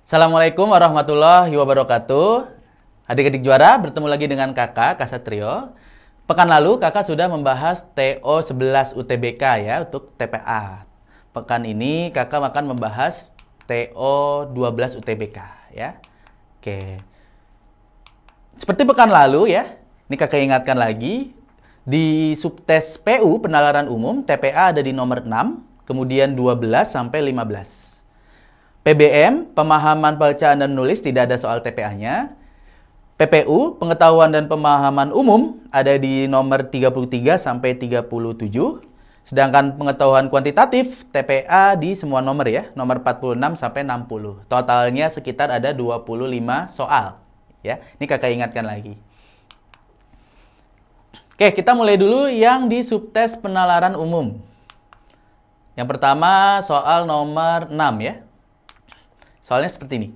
Assalamualaikum warahmatullahi wabarakatuh. Adik-adik juara, bertemu lagi dengan kakak, Kasatrio. Pekan lalu kakak sudah membahas TO11 UTBK ya, untuk TPA. Pekan ini kakak akan membahas TO12 UTBK ya. Oke. Seperti pekan lalu ya, ini kakak ingatkan lagi, di subtes PU penalaran umum, TPA ada di nomor 6, kemudian 12 sampai 15. PBM, pemahaman bacaan dan nulis, tidak ada soal TPA-nya. PPU, pengetahuan dan pemahaman umum, ada di nomor 33 sampai 37. Sedangkan pengetahuan kuantitatif, TPA di semua nomor ya, nomor 46 sampai 60. Totalnya sekitar ada 25 soal. Ya, ini kakak ingatkan lagi. Oke, kita mulai dulu yang di subtes penalaran umum. Yang pertama soal nomor 6 ya. Soalnya seperti ini.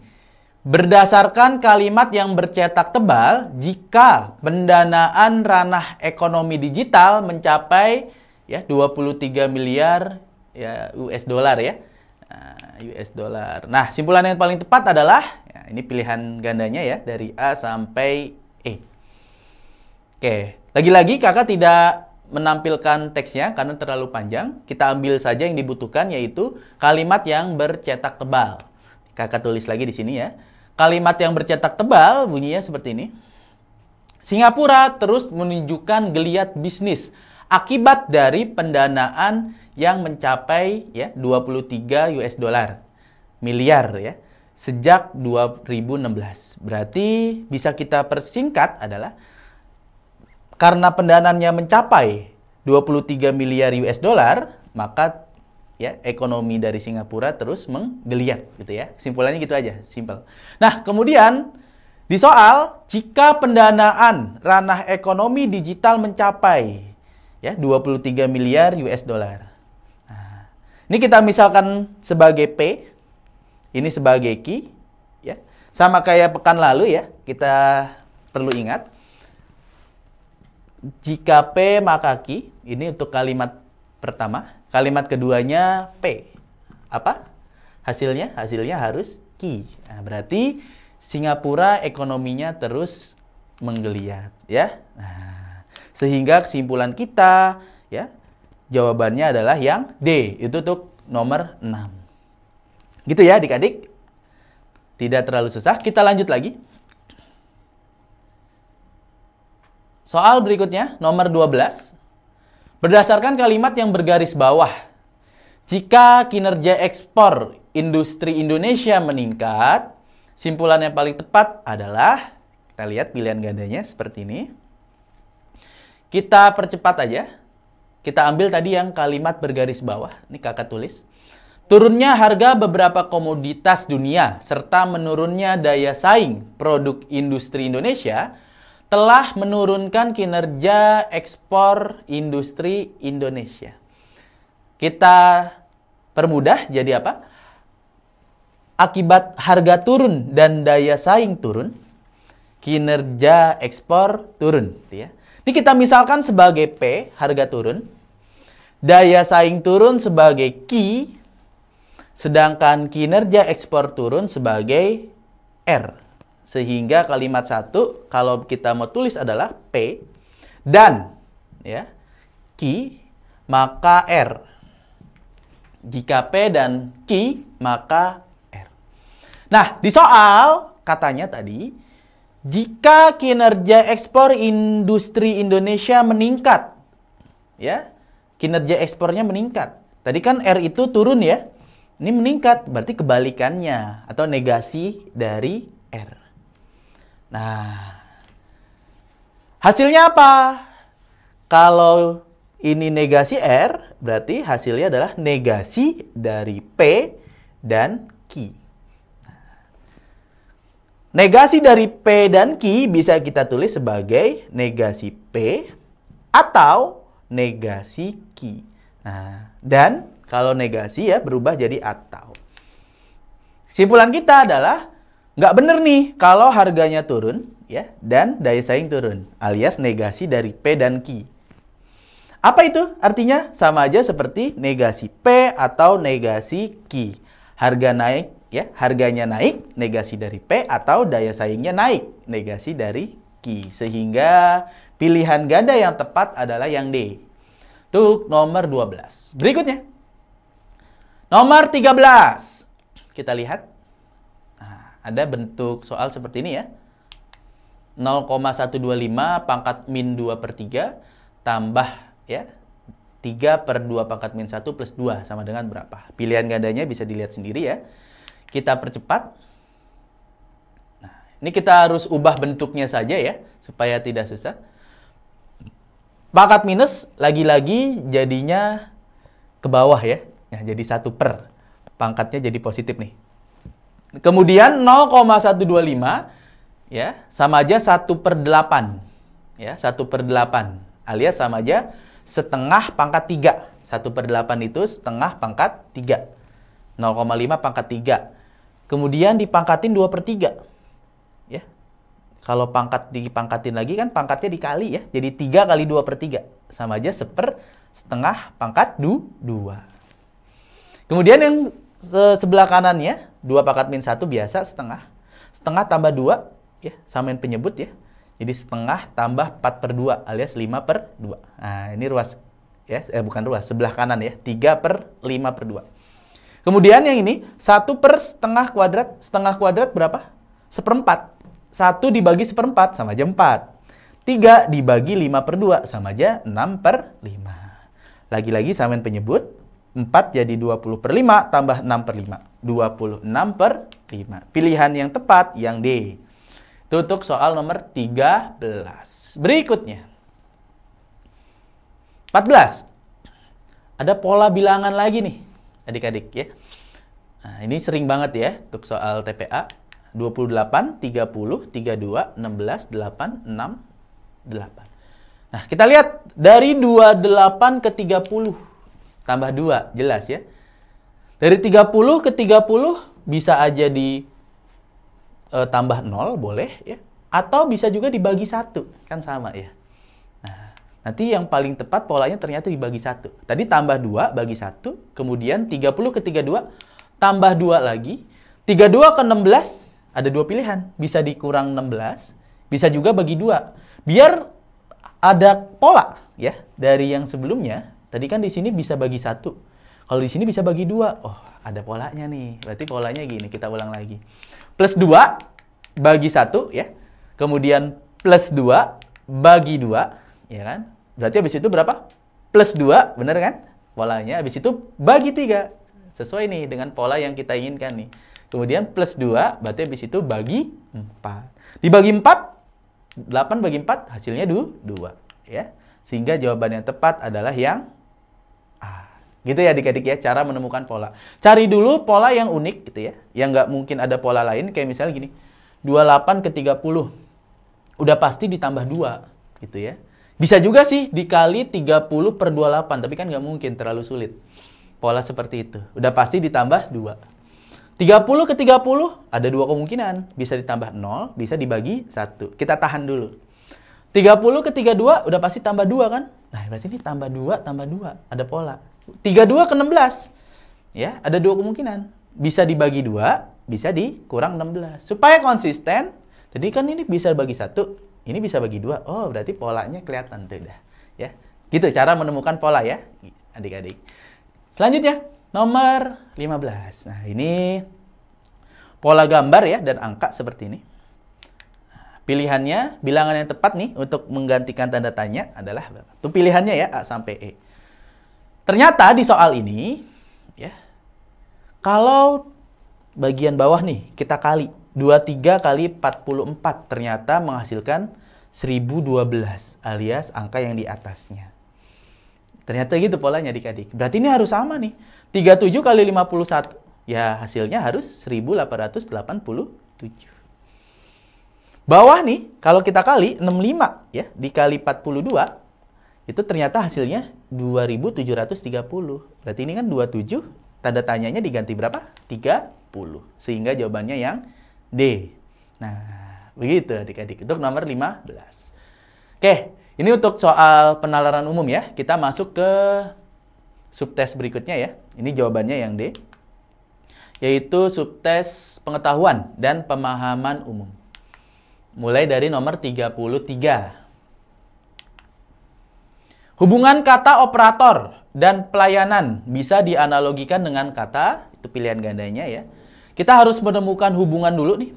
Berdasarkan kalimat yang bercetak tebal, jika pendanaan ranah ekonomi digital mencapai ya 23 miliar ya US dollar ya. Nah, US dollar. Nah, simpulan yang paling tepat adalah ya, ini pilihan gandanya ya dari A sampai E. Oke, lagi-lagi Kakak tidak menampilkan teksnya karena terlalu panjang. Kita ambil saja yang dibutuhkan yaitu kalimat yang bercetak tebal. Kakak tulis lagi di sini ya. Kalimat yang bercetak tebal bunyinya seperti ini. Singapura terus menunjukkan geliat bisnis akibat dari pendanaan yang mencapai ya 23 US dollar miliar ya sejak 2016. Berarti bisa kita persingkat adalah karena pendanaannya mencapai 23 miliar US dollar, maka ya ekonomi dari Singapura terus menggeliat gitu ya. Simpulannya gitu aja, simpel. Nah, kemudian di soal jika pendanaan ranah ekonomi digital mencapai ya 23 miliar US dollar. Nah, ini kita misalkan sebagai P, ini sebagai Q ya. Sama kayak pekan lalu ya, kita perlu ingat jika P maka Q, ini untuk kalimat pertama Kalimat keduanya P. Apa? Hasilnya? Hasilnya harus Q. Nah, berarti Singapura ekonominya terus menggeliat, ya. Nah, sehingga kesimpulan kita, ya, jawabannya adalah yang D. Itu untuk nomor 6. Gitu ya, adik-adik. Tidak terlalu susah. Kita lanjut lagi. Soal berikutnya, nomor 12. Berdasarkan kalimat yang bergaris bawah, jika kinerja ekspor industri Indonesia meningkat, simpulan yang paling tepat adalah kita lihat pilihan gandanya seperti ini. Kita percepat aja. Kita ambil tadi yang kalimat bergaris bawah, ini Kakak tulis. Turunnya harga beberapa komoditas dunia serta menurunnya daya saing produk industri Indonesia telah menurunkan kinerja ekspor industri Indonesia. Kita permudah jadi apa? Akibat harga turun dan daya saing turun, kinerja ekspor turun. Gitu ya. Ini kita misalkan sebagai P, harga turun. Daya saing turun sebagai Q, sedangkan kinerja ekspor turun sebagai R. Sehingga kalimat satu kalau kita mau tulis adalah P dan ya ki maka R. Jika P dan ki maka R. Nah, di soal katanya tadi jika kinerja ekspor industri Indonesia meningkat ya, kinerja ekspornya meningkat. Tadi kan R itu turun ya. Ini meningkat, berarti kebalikannya atau negasi dari R. Nah, hasilnya apa? Kalau ini negasi R, berarti hasilnya adalah negasi dari P dan Q. Nah, negasi dari P dan Q bisa kita tulis sebagai negasi P atau negasi Q. Nah, dan kalau negasi ya berubah jadi atau. Simpulan kita adalah Nggak bener nih kalau harganya turun ya dan daya saing turun alias negasi dari P dan Q. Apa itu? Artinya sama aja seperti negasi P atau negasi Q. Harga naik ya, harganya naik negasi dari P atau daya saingnya naik negasi dari Q. Sehingga pilihan ganda yang tepat adalah yang D. Untuk nomor 12. Berikutnya. Nomor 13. Kita lihat ada bentuk soal seperti ini ya. 0,125 pangkat min 2 per 3 tambah ya 3 per 2 pangkat min 1 plus 2 sama dengan berapa? Pilihan gandanya bisa dilihat sendiri ya. Kita percepat. Nah, ini kita harus ubah bentuknya saja ya, supaya tidak susah. Pangkat minus lagi-lagi jadinya ke bawah ya. Nah, jadi 1 per. Pangkatnya jadi positif nih. Kemudian 0,125 ya sama aja 1 per 8. Ya, 1 per 8 alias sama aja setengah pangkat 3. 1 per 8 itu setengah pangkat 3. 0,5 pangkat 3. Kemudian dipangkatin 2 per 3. Ya. Kalau pangkat dipangkatin lagi kan pangkatnya dikali ya. Jadi 3 kali 2 per 3. Sama aja 1 per setengah pangkat 2. Kemudian yang sebelah kanannya 2 pangkat min 1 biasa setengah. Setengah tambah 2, ya, samain penyebut ya. Jadi setengah tambah 4 per 2 alias 5 per 2. Nah, ini ruas, ya, eh, bukan ruas, sebelah kanan ya. 3 per 5 per 2. Kemudian yang ini, 1 per setengah kuadrat. Setengah kuadrat berapa? Seperempat. 1 dibagi seperempat sama aja 4. 3 dibagi 5 per 2 sama aja 6 per 5. Lagi-lagi samain penyebut, 4 jadi 20 per 5 tambah 6 per 5. 26 per 5. Pilihan yang tepat yang D. Tutup soal nomor 13. Berikutnya. 14. Ada pola bilangan lagi nih, adik-adik ya. Nah, ini sering banget ya untuk soal TPA. 28, 30, 32, 16, 8, 6, 8. Nah, kita lihat dari 28 ke 30. Tambah 2, jelas ya. Dari 30 ke 30 bisa aja di e, tambah 0, boleh ya. Atau bisa juga dibagi satu kan sama ya. Nah, nanti yang paling tepat polanya ternyata dibagi satu. Tadi tambah 2 bagi satu kemudian 30 ke 32 tambah 2 lagi. 32 ke 16 ada dua pilihan, bisa dikurang 16, bisa juga bagi dua. Biar ada pola ya dari yang sebelumnya Tadi kan di sini bisa bagi satu. Kalau di sini bisa bagi dua. Oh, ada polanya nih. Berarti polanya gini. Kita ulang lagi. Plus dua bagi satu ya. Kemudian plus dua bagi dua, Ya kan? Berarti habis itu berapa? Plus dua, Bener kan? Polanya. Habis itu bagi tiga. Sesuai nih dengan pola yang kita inginkan nih. Kemudian plus 2. Berarti habis itu bagi 4. Dibagi 4. 8 bagi 4. Hasilnya 2. Ya. Sehingga jawaban yang tepat adalah yang Gitu ya adik-adik ya, cara menemukan pola. Cari dulu pola yang unik gitu ya, yang nggak mungkin ada pola lain, kayak misalnya gini, 28 ke 30, udah pasti ditambah 2 gitu ya. Bisa juga sih dikali 30 per 28, tapi kan nggak mungkin, terlalu sulit. Pola seperti itu, udah pasti ditambah 2. 30 ke 30 ada dua kemungkinan, bisa ditambah 0, bisa dibagi 1. Kita tahan dulu. 30 ke 32 udah pasti tambah 2 kan? Nah, berarti ini tambah 2, tambah 2, ada pola. 32 ke 16. Ya, ada dua kemungkinan. Bisa dibagi dua, bisa dikurang 16. Supaya konsisten, jadi kan ini bisa bagi satu, ini bisa bagi dua. Oh, berarti polanya kelihatan tuh dah. Ya, gitu cara menemukan pola ya, adik-adik. Selanjutnya, nomor 15. Nah, ini pola gambar ya dan angka seperti ini. Pilihannya, bilangan yang tepat nih untuk menggantikan tanda tanya adalah berapa? Itu pilihannya ya, A sampai E. Ternyata di soal ini, ya, kalau bagian bawah nih kita kali 23 kali 44 ternyata menghasilkan 1012 alias angka yang di atasnya. Ternyata gitu polanya adik-adik. Berarti ini harus sama nih. 37 kali 51. Ya hasilnya harus 1887. Bawah nih, kalau kita kali 65 ya, dikali 42, itu ternyata hasilnya 2730. Berarti ini kan 27, tanda tanyanya diganti berapa? 30. Sehingga jawabannya yang D. Nah, begitu adik-adik. Untuk nomor 15. Oke, ini untuk soal penalaran umum ya. Kita masuk ke subtes berikutnya ya. Ini jawabannya yang D. Yaitu subtes pengetahuan dan pemahaman umum. Mulai dari nomor 33. Hubungan kata operator dan pelayanan bisa dianalogikan dengan kata, itu pilihan gandanya ya. Kita harus menemukan hubungan dulu nih.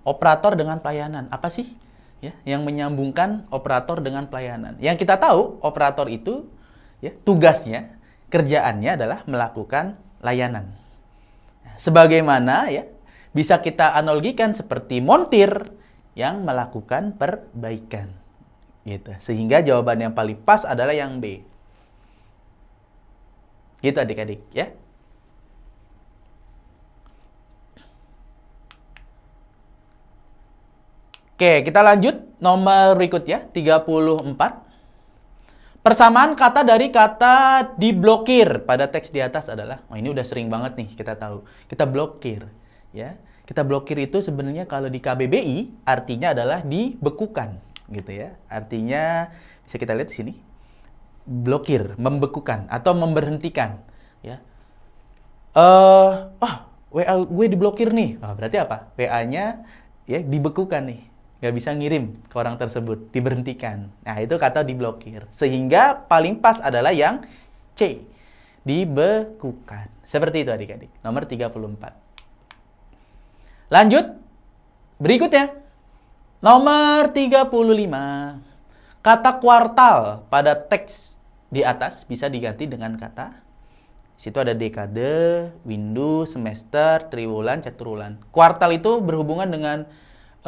Operator dengan pelayanan, apa sih? Ya, yang menyambungkan operator dengan pelayanan. Yang kita tahu, operator itu ya, tugasnya, kerjaannya adalah melakukan layanan. Nah, sebagaimana ya, bisa kita analogikan seperti montir yang melakukan perbaikan. Gitu. Sehingga jawaban yang paling pas adalah yang B. Gitu adik-adik ya. Oke, kita lanjut nomor berikut ya, 34. Persamaan kata dari kata diblokir pada teks di atas adalah, oh ini udah sering banget nih kita tahu. Kita blokir, ya. Kita blokir itu sebenarnya kalau di KBBI artinya adalah dibekukan gitu ya. Artinya bisa kita lihat di sini blokir, membekukan atau memberhentikan ya. Eh, uh, oh, ah, WA gue diblokir nih. Oh, berarti apa? WA-nya ya dibekukan nih. Gak bisa ngirim ke orang tersebut, diberhentikan. Nah, itu kata diblokir. Sehingga paling pas adalah yang C, dibekukan. Seperti itu adik-adik. Nomor 34. Lanjut, berikutnya. Nomor 35. Kata kuartal pada teks di atas bisa diganti dengan kata situ ada dekade, window, semester, triwulan, caturulan. Kuartal itu berhubungan dengan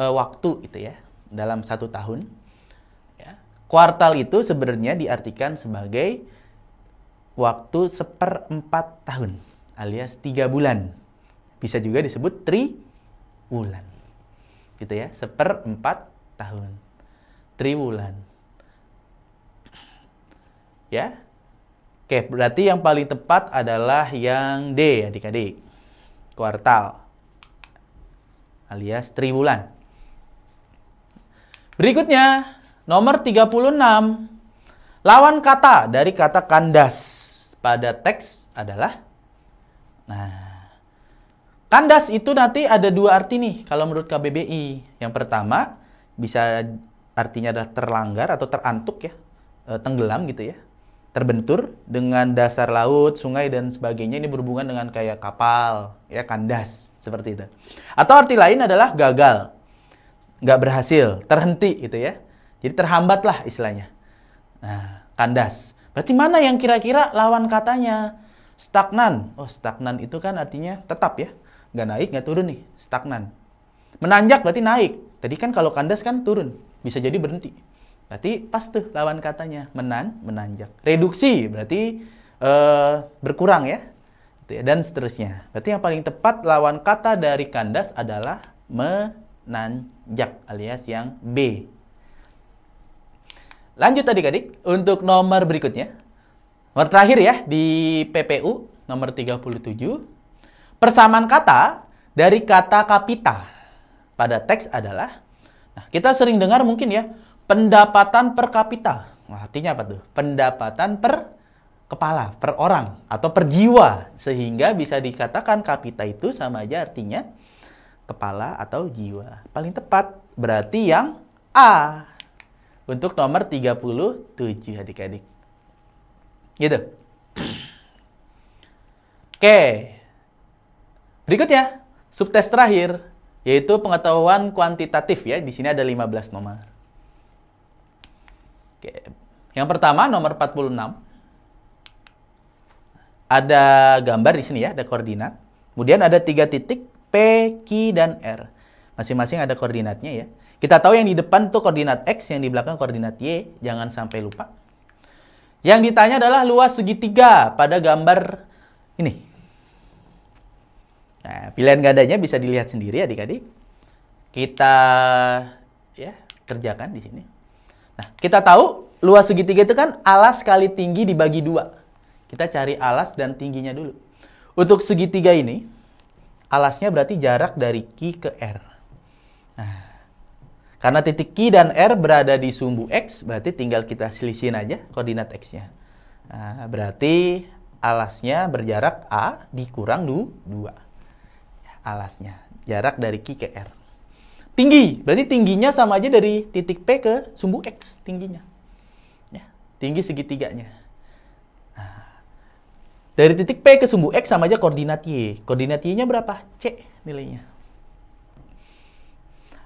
uh, waktu itu ya dalam satu tahun. Ya. Kuartal itu sebenarnya diartikan sebagai waktu seperempat tahun alias tiga bulan. Bisa juga disebut triwulan gitu ya seperempat tahun triwulan ya oke berarti yang paling tepat adalah yang D ya, adik-adik kuartal alias triwulan berikutnya nomor 36 lawan kata dari kata kandas pada teks adalah nah Kandas itu nanti ada dua arti nih kalau menurut KBBI. Yang pertama bisa artinya adalah terlanggar atau terantuk ya, e, tenggelam gitu ya, terbentur dengan dasar laut, sungai dan sebagainya ini berhubungan dengan kayak kapal ya kandas seperti itu. Atau arti lain adalah gagal, nggak berhasil, terhenti gitu ya. Jadi terhambat lah istilahnya. Nah, kandas. Berarti mana yang kira-kira lawan katanya? Stagnan. Oh, stagnan itu kan artinya tetap ya nggak naik, nggak turun nih, stagnan. Menanjak berarti naik. Tadi kan kalau kandas kan turun, bisa jadi berhenti. Berarti pas tuh lawan katanya, menan, menanjak. Reduksi berarti uh, berkurang ya. Gitu ya, dan seterusnya. Berarti yang paling tepat lawan kata dari kandas adalah menanjak alias yang B. Lanjut tadi adik untuk nomor berikutnya. Nomor terakhir ya di PPU nomor 37. Persamaan kata dari kata kapita pada teks adalah, nah kita sering dengar mungkin ya, pendapatan per kapita. Nah, artinya apa tuh? Pendapatan per kepala, per orang, atau per jiwa. Sehingga bisa dikatakan kapita itu sama aja artinya kepala atau jiwa. Paling tepat berarti yang A untuk nomor 37 adik-adik. Gitu. Oke, Berikutnya, subtes terakhir, yaitu pengetahuan kuantitatif ya. Di sini ada 15 nomor. Oke. Yang pertama, nomor 46. Ada gambar di sini ya, ada koordinat. Kemudian ada tiga titik, P, Q, dan R. Masing-masing ada koordinatnya ya. Kita tahu yang di depan tuh koordinat X, yang di belakang koordinat Y. Jangan sampai lupa. Yang ditanya adalah luas segitiga pada gambar ini. Nah, pilihan gadanya bisa dilihat sendiri adik-adik. Kita ya kerjakan di sini. Nah, kita tahu luas segitiga itu kan alas kali tinggi dibagi dua. Kita cari alas dan tingginya dulu. Untuk segitiga ini, alasnya berarti jarak dari Q ke R. Nah, karena titik Q dan R berada di sumbu X, berarti tinggal kita selisihin aja koordinat X-nya. Nah, berarti alasnya berjarak A dikurang 2 alasnya. Jarak dari Q ke R. Tinggi, berarti tingginya sama aja dari titik P ke sumbu X tingginya. Ya, tinggi segitiganya. Nah, dari titik P ke sumbu X sama aja koordinat Y. Koordinat Y-nya berapa? C nilainya.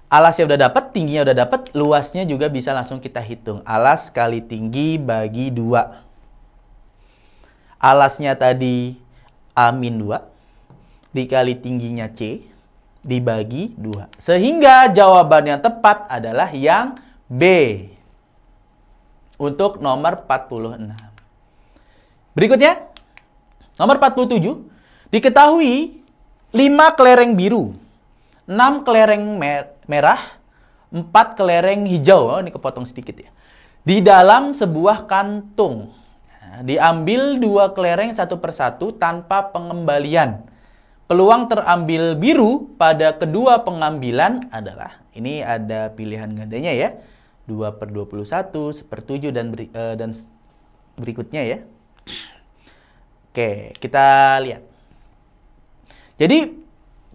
Alasnya udah dapat, tingginya udah dapat, luasnya juga bisa langsung kita hitung. Alas kali tinggi bagi 2. Alasnya tadi A min 2 dikali tingginya C dibagi 2. Sehingga jawaban yang tepat adalah yang B. Untuk nomor 46. Berikutnya, nomor 47. Diketahui 5 kelereng biru, 6 kelereng merah, 4 kelereng hijau. Oh, ini kepotong sedikit ya. Di dalam sebuah kantung. Nah, diambil dua kelereng satu persatu tanpa pengembalian peluang terambil biru pada kedua pengambilan adalah ini ada pilihan gandanya ya 2 per 21 seper 7 dan beri, uh, dan berikutnya ya oke kita lihat jadi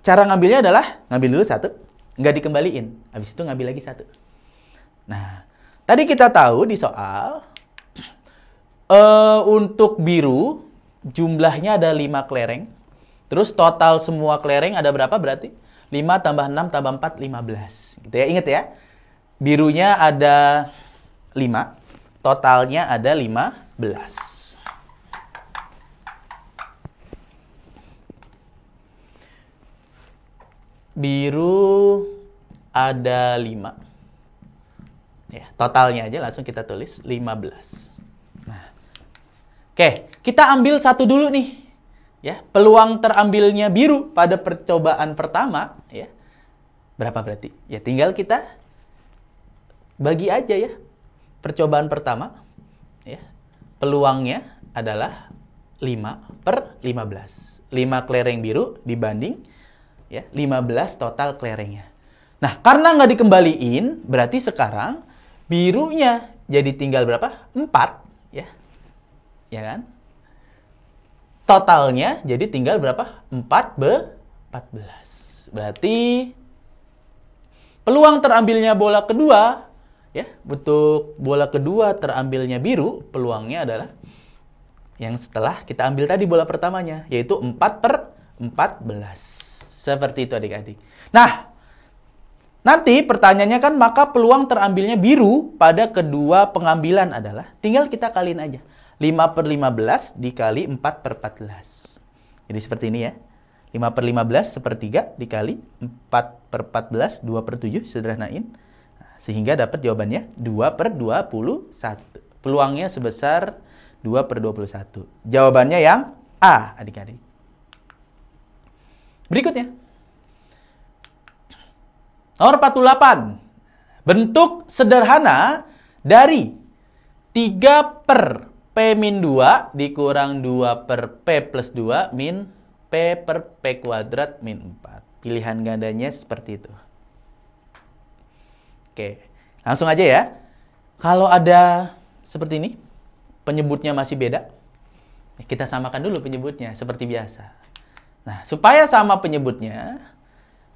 cara ngambilnya adalah ngambil dulu satu nggak dikembaliin habis itu ngambil lagi satu nah tadi kita tahu di soal uh, untuk biru jumlahnya ada 5 kelereng Terus total semua kelereng ada berapa berarti? 5 tambah 6 tambah 4, 15. Gitu ya, ingat ya. Birunya ada 5, totalnya ada 15. biru ada 5. Ya, totalnya aja langsung kita tulis 15. Nah. Oke, kita ambil satu dulu nih ya peluang terambilnya biru pada percobaan pertama ya berapa berarti ya tinggal kita bagi aja ya percobaan pertama ya peluangnya adalah 5 per 15 5 kelereng biru dibanding ya 15 total kelerengnya nah karena nggak dikembaliin berarti sekarang birunya jadi tinggal berapa 4 ya ya kan totalnya jadi tinggal berapa? 4 be 14. Berarti peluang terambilnya bola kedua ya, untuk bola kedua terambilnya biru, peluangnya adalah yang setelah kita ambil tadi bola pertamanya yaitu 4 per 14. Seperti itu adik-adik. Nah, nanti pertanyaannya kan maka peluang terambilnya biru pada kedua pengambilan adalah tinggal kita kaliin aja. 5 per 15 dikali 4 per 14. Jadi seperti ini ya. 5 per 15 sepertiga dikali 4 per 14, 2 per 7, sederhanain. Nah, sehingga dapat jawabannya 2 per 21. Peluangnya sebesar 2 per 21. Jawabannya yang A, adik-adik. Berikutnya. Nomor 48. Bentuk sederhana dari 3 per P min 2 dikurang 2 per P plus 2 min P per P kuadrat min 4. Pilihan gandanya seperti itu. Oke, langsung aja ya. Kalau ada seperti ini, penyebutnya masih beda, kita samakan dulu penyebutnya seperti biasa. Nah, supaya sama penyebutnya,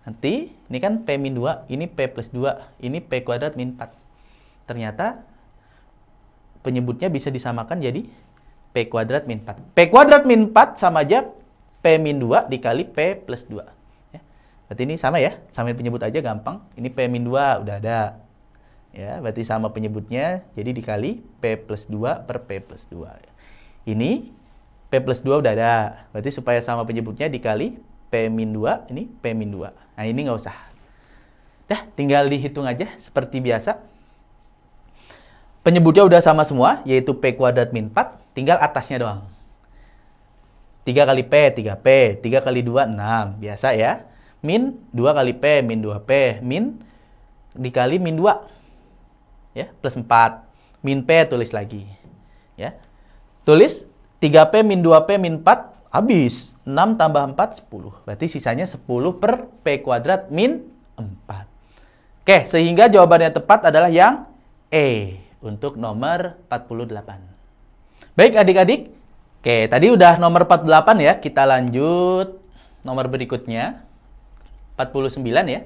nanti ini kan P min 2, ini P plus 2, ini P kuadrat min 4. Ternyata penyebutnya bisa disamakan jadi P kuadrat min 4. P kuadrat min 4 sama aja P min 2 dikali P plus 2. Ya. Berarti ini sama ya, Sama penyebut aja gampang. Ini P min 2 udah ada. Ya, berarti sama penyebutnya, jadi dikali P plus 2 per P plus 2. Ini P plus 2 udah ada. Berarti supaya sama penyebutnya dikali P min 2, ini P min 2. Nah ini nggak usah. Dah, tinggal dihitung aja seperti biasa. Penyebutnya udah sama semua, yaitu P kuadrat min 4, tinggal atasnya doang. 3 kali P, 3P, 3 kali 2, 6, biasa ya. Min 2 kali P, min 2P, min dikali min 2, ya, plus 4. Min P tulis lagi, ya. Tulis 3P min 2P min 4, habis. 6 tambah 4, 10. Berarti sisanya 10 per P kuadrat min 4. Oke, sehingga jawabannya tepat adalah yang E untuk nomor 48. Baik adik-adik, oke tadi udah nomor 48 ya, kita lanjut nomor berikutnya. 49 ya,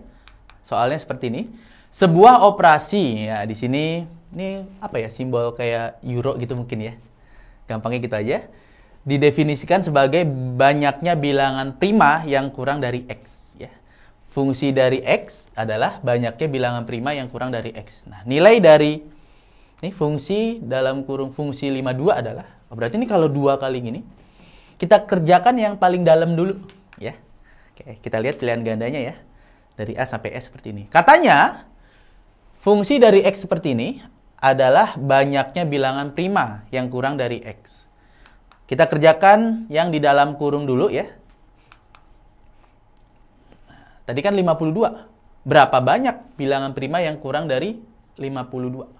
soalnya seperti ini. Sebuah operasi, ya di sini, ini apa ya, simbol kayak euro gitu mungkin ya. Gampangnya gitu aja. Didefinisikan sebagai banyaknya bilangan prima yang kurang dari X ya fungsi dari X adalah banyaknya bilangan prima yang kurang dari X. Nah, nilai dari ini fungsi dalam kurung fungsi 52 adalah, oh, berarti ini kalau dua kali gini, kita kerjakan yang paling dalam dulu. ya. Oke, kita lihat pilihan gandanya ya. Dari A sampai S seperti ini. Katanya, fungsi dari X seperti ini adalah banyaknya bilangan prima yang kurang dari X. Kita kerjakan yang di dalam kurung dulu ya. Tadi kan 52. Berapa banyak bilangan prima yang kurang dari 52?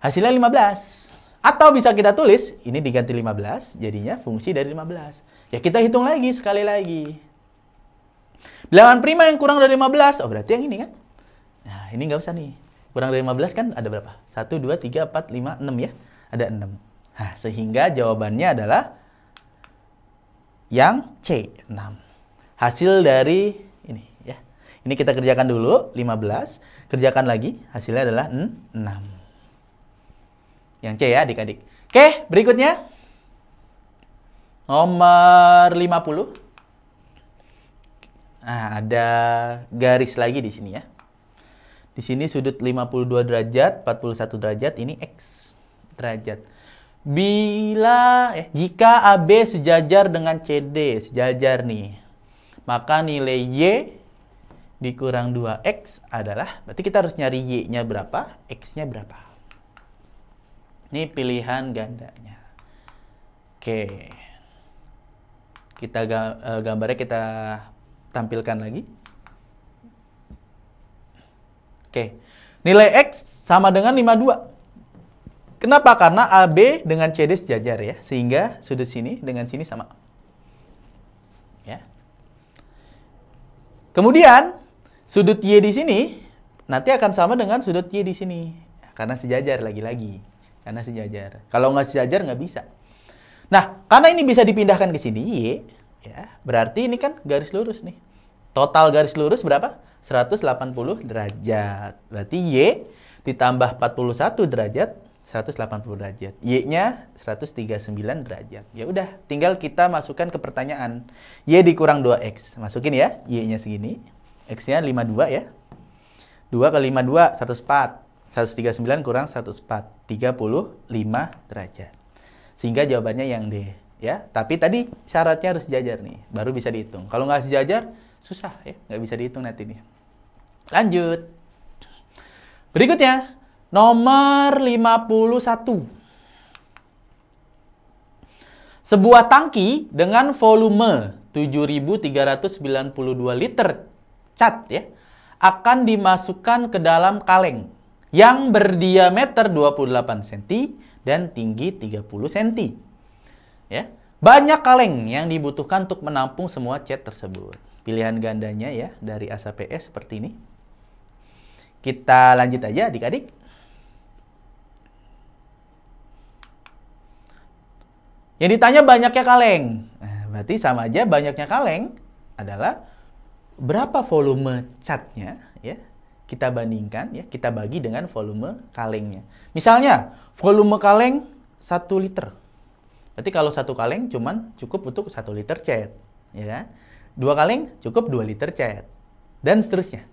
Hasilnya 15. Atau bisa kita tulis, ini diganti 15, jadinya fungsi dari 15. Ya kita hitung lagi sekali lagi. Bilangan prima yang kurang dari 15, oh berarti yang ini kan? Nah, ini nggak usah nih. Kurang dari 15 kan ada berapa? 1, 2, 3, 4, 5, 6 ya? Ada 6. Nah, sehingga jawabannya adalah yang C, 6. Hasil dari ini ya. Ini kita kerjakan dulu, 15. Kerjakan lagi, hasilnya adalah 6. Yang C ya adik-adik. Oke, berikutnya. Nomor 50. Nah, ada garis lagi di sini ya. Di sini sudut 52 derajat, 41 derajat, ini X derajat. Bila, eh, jika AB sejajar dengan CD, sejajar nih, maka nilai Y dikurang 2X adalah, berarti kita harus nyari Y-nya berapa, X-nya berapa. Ini pilihan gandanya. Oke. Kita eh, gambarnya kita tampilkan lagi. Oke. Nilai X sama dengan 52. Kenapa? Karena AB dengan CD sejajar ya. Sehingga sudut sini dengan sini sama. Ya. Kemudian sudut Y di sini nanti akan sama dengan sudut Y di sini. Karena sejajar lagi-lagi. Karena sejajar. Kalau nggak sejajar nggak bisa. Nah, karena ini bisa dipindahkan ke sini, Y, ya, berarti ini kan garis lurus nih. Total garis lurus berapa? 180 derajat. Berarti Y ditambah 41 derajat 180 derajat. Y-nya 139 derajat. Ya udah, tinggal kita masukkan ke pertanyaan. Y dikurang 2X. Masukin ya, Y-nya segini. X-nya 52 ya. 2 ke 52, 104. 139 kurang 104, 35 derajat. Sehingga jawabannya yang D. Ya, tapi tadi syaratnya harus sejajar nih, baru bisa dihitung. Kalau nggak sejajar, susah ya, nggak bisa dihitung nanti nih. Lanjut. Berikutnya, nomor 51. Sebuah tangki dengan volume 7.392 liter cat ya, akan dimasukkan ke dalam kaleng yang berdiameter 28 cm dan tinggi 30 cm. Ya. Banyak kaleng yang dibutuhkan untuk menampung semua cat tersebut. Pilihan gandanya ya dari ASAPS seperti ini. Kita lanjut aja adik-adik. Yang ditanya banyaknya kaleng. Eh, berarti sama aja banyaknya kaleng adalah berapa volume catnya kita bandingkan ya, kita bagi dengan volume kalengnya. Misalnya, volume kaleng 1 liter. Berarti kalau satu kaleng cuman cukup untuk 1 liter cat, ya kan? Dua kaleng cukup 2 liter cat dan seterusnya.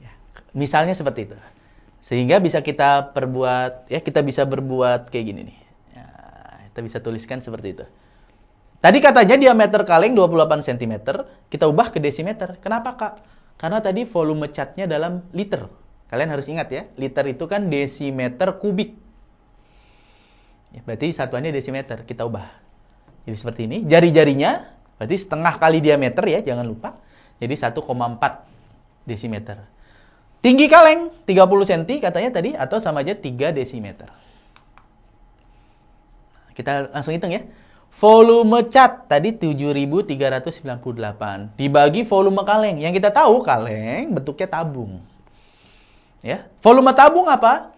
Ya, misalnya seperti itu. Sehingga bisa kita perbuat ya kita bisa berbuat kayak gini nih. Ya, kita bisa tuliskan seperti itu. Tadi katanya diameter kaleng 28 cm, kita ubah ke desimeter. Kenapa, Kak? Karena tadi volume catnya dalam liter. Kalian harus ingat ya, liter itu kan desimeter kubik. Ya, berarti satuannya desimeter, kita ubah. Jadi seperti ini, jari-jarinya berarti setengah kali diameter ya, jangan lupa. Jadi 1,4 desimeter. Tinggi kaleng 30 cm katanya tadi atau sama aja 3 desimeter. Nah, kita langsung hitung ya. Volume cat tadi 7.398 dibagi volume kaleng. Yang kita tahu kaleng bentuknya tabung. Ya, volume tabung apa?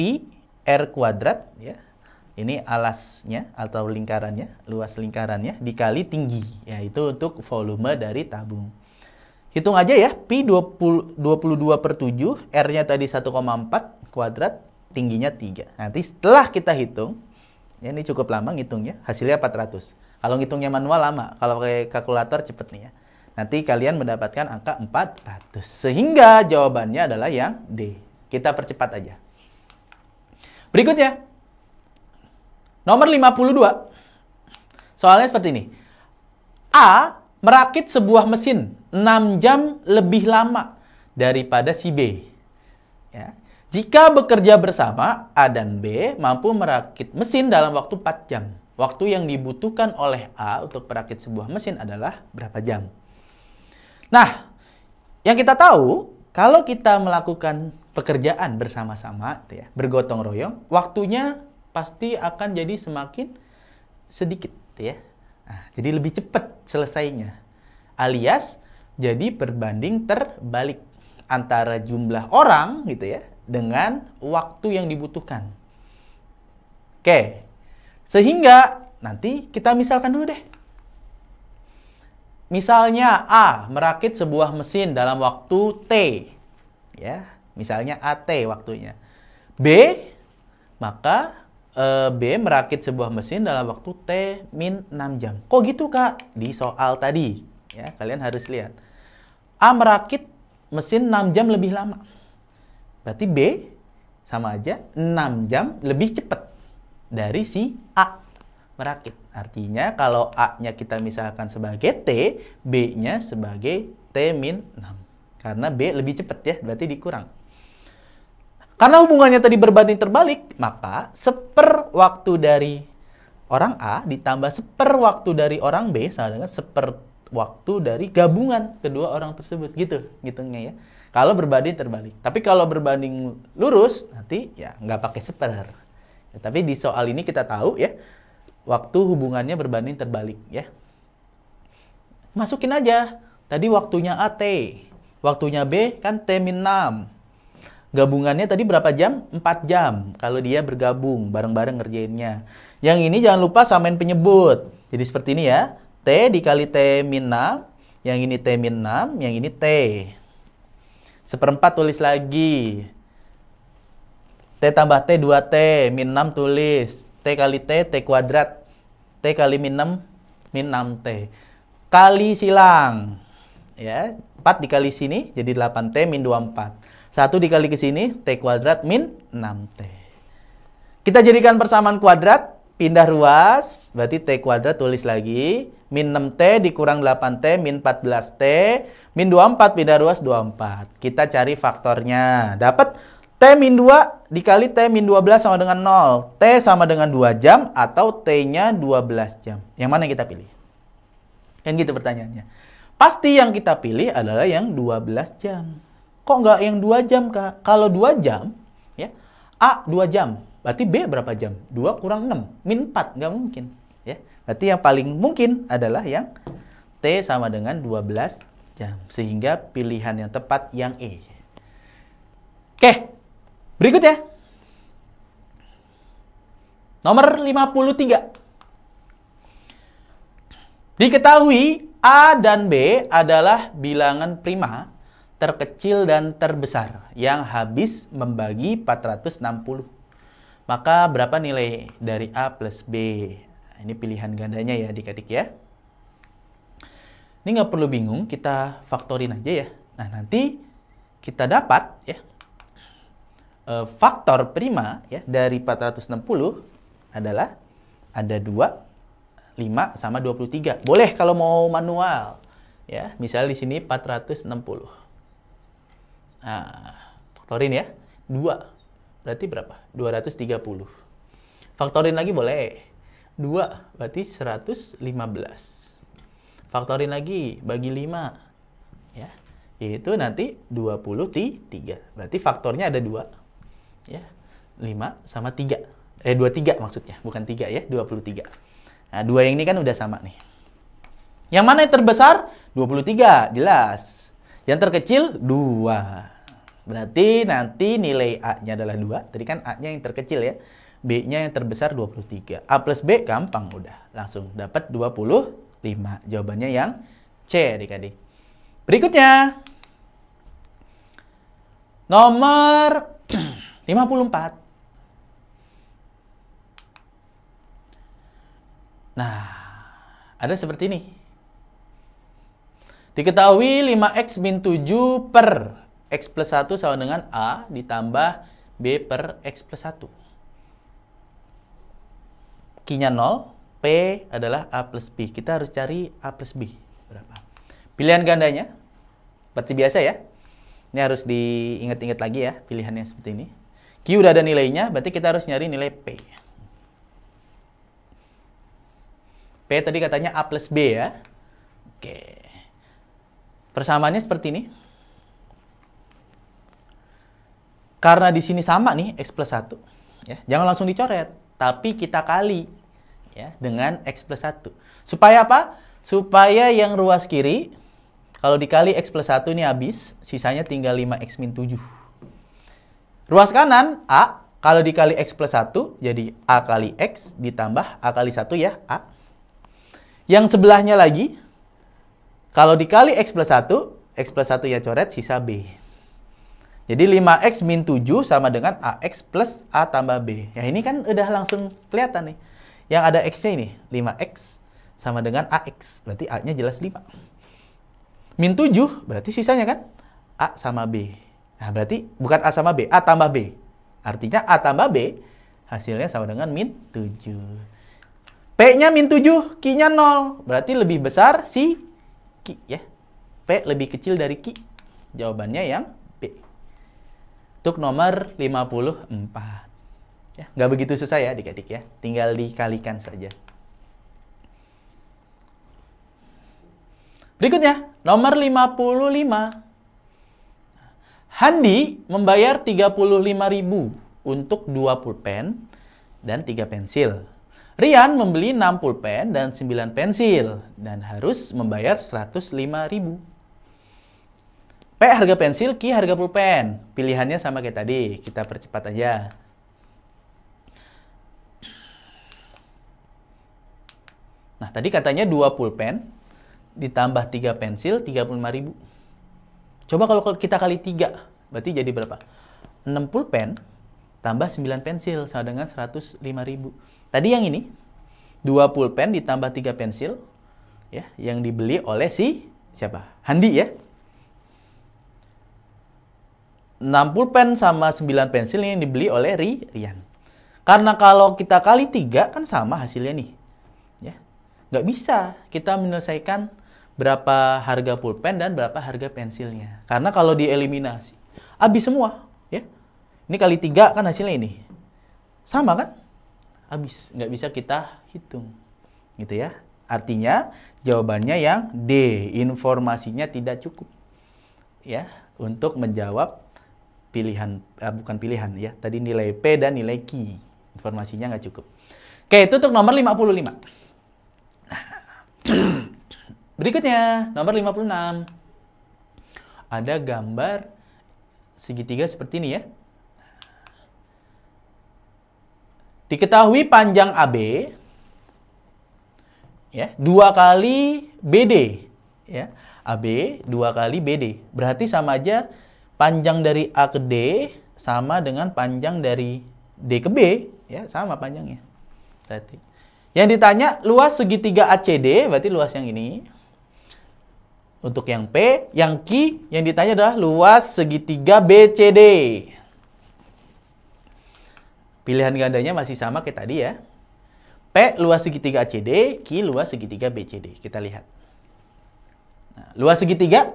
Pi R kuadrat ya. Ini alasnya atau lingkarannya, luas lingkarannya dikali tinggi, ya itu untuk volume dari tabung. Hitung aja ya, pi 20, 22 per 7, R-nya tadi 1,4 kuadrat, tingginya 3. Nanti setelah kita hitung, Ya, ini cukup lama ngitungnya, hasilnya 400. Kalau ngitungnya manual lama, kalau pakai kalkulator cepet nih ya. Nanti kalian mendapatkan angka 400. Sehingga jawabannya adalah yang D. Kita percepat aja. Berikutnya, nomor 52. Soalnya seperti ini. A merakit sebuah mesin 6 jam lebih lama daripada si B. Jika bekerja bersama, A dan B mampu merakit mesin dalam waktu 4 jam. Waktu yang dibutuhkan oleh A untuk merakit sebuah mesin adalah berapa jam? Nah, yang kita tahu, kalau kita melakukan pekerjaan bersama-sama, gitu ya, bergotong royong, waktunya pasti akan jadi semakin sedikit. Gitu ya. Nah, jadi lebih cepat selesainya. Alias, jadi berbanding terbalik antara jumlah orang gitu ya dengan waktu yang dibutuhkan. Oke, sehingga nanti kita misalkan dulu deh. Misalnya A merakit sebuah mesin dalam waktu T. Ya, misalnya AT waktunya. B maka e, B merakit sebuah mesin dalam waktu T min 6 jam. Kok gitu Kak? Di soal tadi ya, kalian harus lihat. A merakit mesin 6 jam lebih lama. Berarti B sama aja 6 jam lebih cepat dari si A merakit. Artinya kalau A-nya kita misalkan sebagai T, B-nya sebagai T-6. Karena B lebih cepat ya, berarti dikurang. Karena hubungannya tadi berbanding terbalik, maka seper waktu dari orang A ditambah seper waktu dari orang B sama dengan seper waktu dari gabungan kedua orang tersebut. Gitu, ngitungnya ya. Kalau berbanding terbalik. Tapi kalau berbanding lurus nanti ya nggak pakai seper. Ya, tapi di soal ini kita tahu ya waktu hubungannya berbanding terbalik ya. Masukin aja. Tadi waktunya A T, waktunya B kan T min 6. Gabungannya tadi berapa jam? 4 jam kalau dia bergabung bareng-bareng ngerjainnya. Yang ini jangan lupa samain penyebut. Jadi seperti ini ya. T dikali T min 6, yang ini T min 6, yang ini T. Seperempat tulis lagi. T tambah T 2T, min 6 tulis. T kali T, T kuadrat. T kali min 6, min 6T. Kali silang. Ya, 4 dikali sini jadi 8T min 24. 1 dikali ke sini, T kuadrat min 6T. Kita jadikan persamaan kuadrat, Pindah ruas, berarti T kuadrat tulis lagi. Min 6T dikurang 8T, min 14T, min 24 pindah ruas 24. Kita cari faktornya. Dapat T min 2 dikali T min 12 sama dengan 0. T sama dengan 2 jam atau T-nya 12 jam. Yang mana yang kita pilih? Kan gitu pertanyaannya. Pasti yang kita pilih adalah yang 12 jam. Kok nggak yang 2 jam, Kak? Kalau 2 jam, ya A 2 jam, Berarti B berapa jam? 2 kurang 6. Min 4. Nggak mungkin. Ya. Berarti yang paling mungkin adalah yang T sama dengan 12 jam. Sehingga pilihan yang tepat yang E. Oke. Berikutnya. Nomor 53. Diketahui A dan B adalah bilangan prima terkecil dan terbesar yang habis membagi 460. Maka berapa nilai dari A plus B? Nah, ini pilihan gandanya ya adik-adik ya. Ini nggak perlu bingung, kita faktorin aja ya. Nah nanti kita dapat ya eh, faktor prima ya dari 460 adalah ada 2, 5 sama 23. Boleh kalau mau manual ya. Misalnya di sini 460. Nah, faktorin ya. 2 berarti berapa? 230. Faktorin lagi boleh. 2 berarti 115. Faktorin lagi bagi 5. Ya. Itu nanti 23. Berarti faktornya ada 2. Ya. 5 sama 3. Eh 23 maksudnya, bukan 3 ya, 23. Nah, 2 yang ini kan udah sama nih. Yang mana yang terbesar? 23, jelas. Yang terkecil 2. Berarti nanti nilai A-nya adalah 2. Tadi kan A-nya yang terkecil ya. B-nya yang terbesar 23. A plus B gampang udah. Langsung dapat 25. Jawabannya yang C adik-adik. Berikutnya. Nomor 54. Nah, ada seperti ini. Diketahui 5X min 7 per X plus 1 sama dengan A ditambah B per X plus 1. Q-nya 0, P adalah A plus B. Kita harus cari A plus B. Berapa? Pilihan gandanya, seperti biasa ya. Ini harus diingat-ingat lagi ya, pilihannya seperti ini. Q udah ada nilainya, berarti kita harus nyari nilai P. P tadi katanya A plus B ya. Oke. Persamaannya seperti ini. Karena di sini sama nih X plus satu, Ya, jangan langsung dicoret, tapi kita kali ya, dengan X plus satu. Supaya apa? Supaya yang ruas kiri, kalau dikali X plus satu ini habis, sisanya tinggal 5X min 7. Ruas kanan, A, kalau dikali X plus satu jadi A kali X ditambah A kali satu ya, A. Yang sebelahnya lagi, kalau dikali X plus satu, X plus satu ya coret, sisa B. Jadi 5X min 7 sama dengan AX plus A tambah B. Ya ini kan udah langsung kelihatan nih. Yang ada X-nya ini, 5X sama dengan AX. Berarti A-nya jelas 5. Min 7 berarti sisanya kan A sama B. Nah berarti bukan A sama B, A tambah B. Artinya A tambah B hasilnya sama dengan min 7. P-nya min 7, Q-nya 0. Berarti lebih besar si Q ya. P lebih kecil dari Q. Jawabannya yang untuk nomor 54. Ya, nggak begitu susah ya adik-adik ya. Tinggal dikalikan saja. Berikutnya, nomor 55. Handi membayar 35.000 untuk 2 pulpen dan 3 pensil. Rian membeli 6 pulpen dan 9 pensil dan harus membayar 105.000. P harga pensil, Q harga pulpen. Pilihannya sama kayak tadi, kita percepat aja. Nah, tadi katanya 2 pulpen ditambah 3 pensil 35.000. Coba kalau kita kali 3, berarti jadi berapa? 6 pulpen tambah 9 pensil sama dengan 105.000. Tadi yang ini 2 pulpen ditambah 3 pensil ya, yang dibeli oleh si siapa? Handi ya. 6 pulpen sama 9 pensil ini dibeli oleh Rian. Karena kalau kita kali tiga kan sama hasilnya nih. Ya. Gak bisa kita menyelesaikan berapa harga pulpen dan berapa harga pensilnya. Karena kalau dieliminasi, habis semua. ya Ini kali tiga kan hasilnya ini. Sama kan? Habis. Nggak bisa kita hitung. Gitu ya. Artinya jawabannya yang D, informasinya tidak cukup. Ya, untuk menjawab pilihan uh, bukan pilihan ya tadi nilai P dan nilai Q informasinya nggak cukup oke itu untuk nomor 55 nah, berikutnya nomor 56 ada gambar segitiga seperti ini ya diketahui panjang AB ya dua kali BD ya AB dua kali BD berarti sama aja panjang dari A ke D sama dengan panjang dari D ke B, ya sama panjangnya. Berarti. Yang ditanya luas segitiga ACD, berarti luas yang ini. Untuk yang P, yang Q, yang ditanya adalah luas segitiga BCD. Pilihan gandanya masih sama kayak tadi ya. P luas segitiga ACD, Q luas segitiga BCD. Kita lihat. Nah, luas segitiga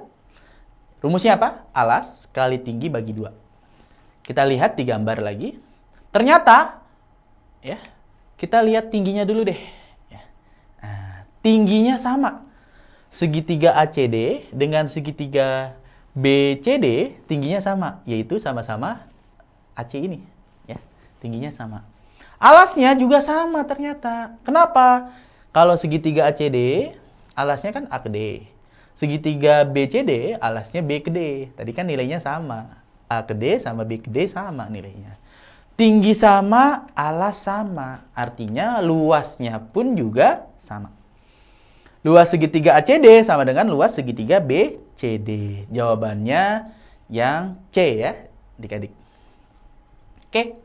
Rumusnya apa? Alas kali tinggi bagi dua. Kita lihat di gambar lagi. Ternyata, ya, kita lihat tingginya dulu deh. Ya. Nah, tingginya sama. Segitiga ACD dengan segitiga BCD tingginya sama, yaitu sama-sama AC ini. Ya, tingginya sama. Alasnya juga sama ternyata. Kenapa? Kalau segitiga ACD, alasnya kan A Segitiga BCD alasnya B ke D. Tadi kan nilainya sama. A ke D sama B ke D sama nilainya. Tinggi sama, alas sama. Artinya luasnya pun juga sama. Luas segitiga ACD sama dengan luas segitiga BCD. Jawabannya yang C ya, adik-adik. Oke,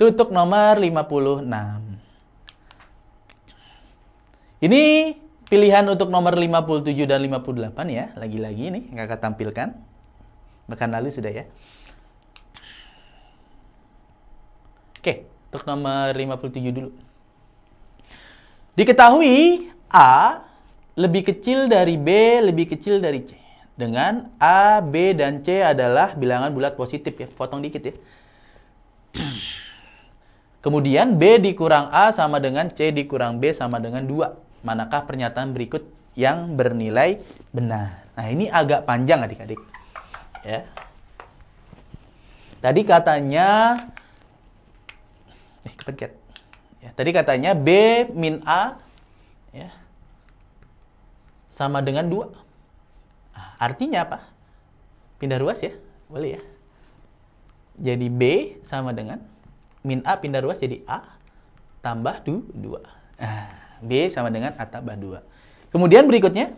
tutup untuk nomor 56. Ini Pilihan untuk nomor 57 dan 58 ya. Lagi-lagi nih, nggak tampilkan. Bahkan lalu sudah ya. Oke, untuk nomor 57 dulu. Diketahui A lebih kecil dari B, lebih kecil dari C. Dengan A, B, dan C adalah bilangan bulat positif ya. Potong dikit ya. Kemudian B dikurang A sama dengan C dikurang B sama dengan 2 manakah pernyataan berikut yang bernilai benar. Nah, ini agak panjang adik-adik. Ya. Tadi katanya eh kepencet. Ya, tadi katanya B min A ya. Sama dengan 2. Nah, artinya apa? Pindah ruas ya? Boleh ya? Jadi B sama dengan min A pindah ruas jadi A tambah 2. Nah. B sama dengan atabah 2. Kemudian berikutnya,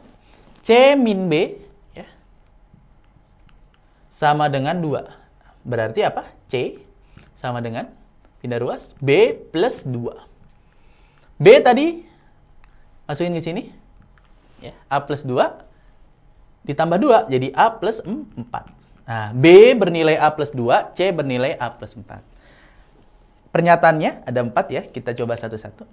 C min B ya, sama dengan 2. Berarti apa? C sama dengan, pindah ruas, B plus 2. B tadi, masukin ke sini, ya, A plus 2, ditambah 2, jadi A plus 4. Nah, B bernilai A plus 2, C bernilai A plus 4. Pernyataannya ada 4 ya, kita coba satu-satu.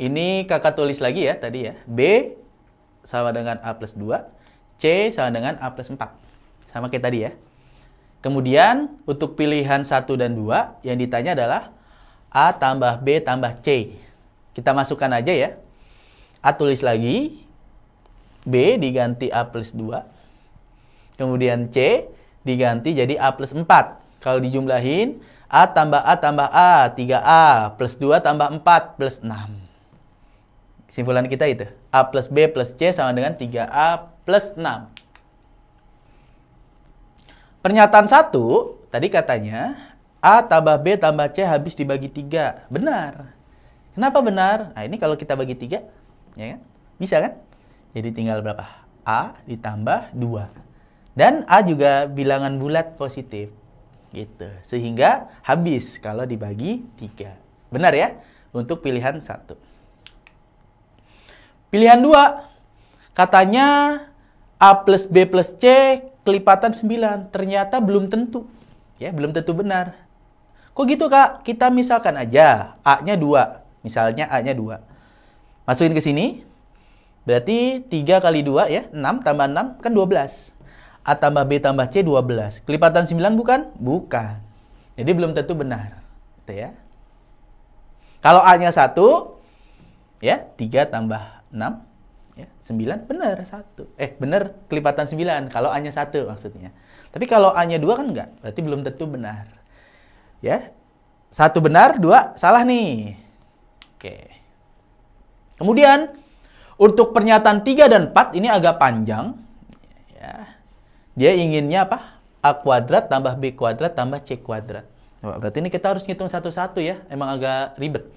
Ini kakak tulis lagi ya tadi ya. B sama dengan A plus 2. C sama dengan A plus 4. Sama kayak tadi ya. Kemudian untuk pilihan 1 dan 2 yang ditanya adalah A tambah B tambah C. Kita masukkan aja ya. A tulis lagi. B diganti A plus 2. Kemudian C diganti jadi A plus 4. Kalau dijumlahin A tambah A tambah A, 3A plus 2 tambah 4 plus 6. Kesimpulan kita itu. A plus B plus C sama dengan 3A plus 6. Pernyataan 1, tadi katanya A tambah B tambah C habis dibagi 3. Benar. Kenapa benar? Nah, ini kalau kita bagi 3, ya kan? Bisa kan? Jadi tinggal berapa? A ditambah 2. Dan A juga bilangan bulat positif. Gitu. Sehingga habis kalau dibagi 3. Benar ya? Untuk pilihan 1. Pilihan 2, katanya A plus B plus C kelipatan 9. Ternyata belum tentu. Ya, belum tentu benar. Kok gitu, Kak? Kita misalkan aja A-nya 2. Misalnya A-nya 2. Masukin ke sini. Berarti 3 kali 2 ya. 6 tambah 6 kan 12. A tambah B tambah C 12. Kelipatan 9 bukan? Bukan. Jadi belum tentu benar. Gitu ya. Kalau A-nya 1, ya 3 tambah 6, ya, 9 benar satu eh benar kelipatan 9 kalau A-nya satu maksudnya tapi kalau A-nya dua kan enggak berarti belum tentu benar ya satu benar dua salah nih oke kemudian untuk pernyataan 3 dan 4 ini agak panjang ya dia inginnya apa A kuadrat tambah B kuadrat tambah C kuadrat. berarti ini kita harus ngitung satu-satu ya. Emang agak ribet.